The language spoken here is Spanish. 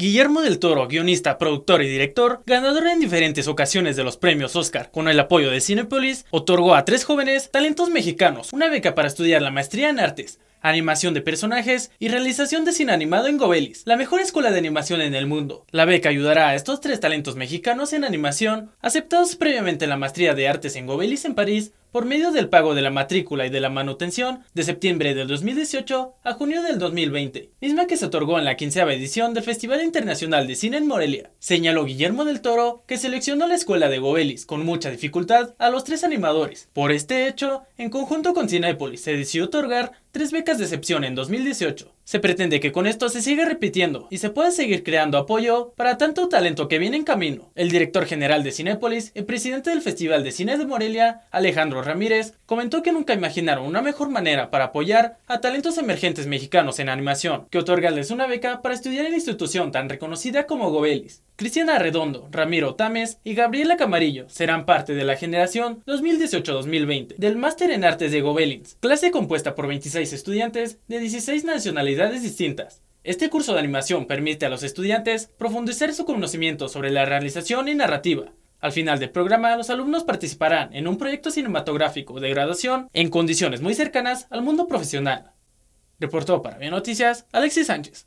Guillermo del Toro, guionista, productor y director, ganador en diferentes ocasiones de los premios Oscar, con el apoyo de Cinepolis, otorgó a tres jóvenes talentos mexicanos una beca para estudiar la maestría en artes, animación de personajes y realización de cine animado en Gobelis, la mejor escuela de animación en el mundo. La beca ayudará a estos tres talentos mexicanos en animación, aceptados previamente en la maestría de artes en Gobelis en París, por medio del pago de la matrícula y de la manutención de septiembre del 2018 a junio del 2020 misma que se otorgó en la quinceava edición del Festival Internacional de Cine en Morelia. Señaló Guillermo del Toro que seleccionó la escuela de Gobelis con mucha dificultad a los tres animadores. Por este hecho, en conjunto con Cinepolis se decidió otorgar tres becas de excepción en 2018. Se pretende que con esto se siga repitiendo y se pueda seguir creando apoyo para tanto talento que viene en camino. El director general de Cinepolis y presidente del Festival de Cine de Morelia, Alejandro Ramírez, comentó que nunca imaginaron una mejor manera para apoyar a talentos emergentes mexicanos en animación que otorgarles una beca para estudiar en la institución tan reconocida como Gobelins. Cristiana Redondo, Ramiro Tames y Gabriela Camarillo serán parte de la generación 2018-2020 del Máster en Artes de Gobelins, clase compuesta por 26 estudiantes de 16 nacionalidades distintas. Este curso de animación permite a los estudiantes profundizar su conocimiento sobre la realización y narrativa, al final del programa, los alumnos participarán en un proyecto cinematográfico de graduación en condiciones muy cercanas al mundo profesional. Reportó para Bien Noticias Alexis Sánchez.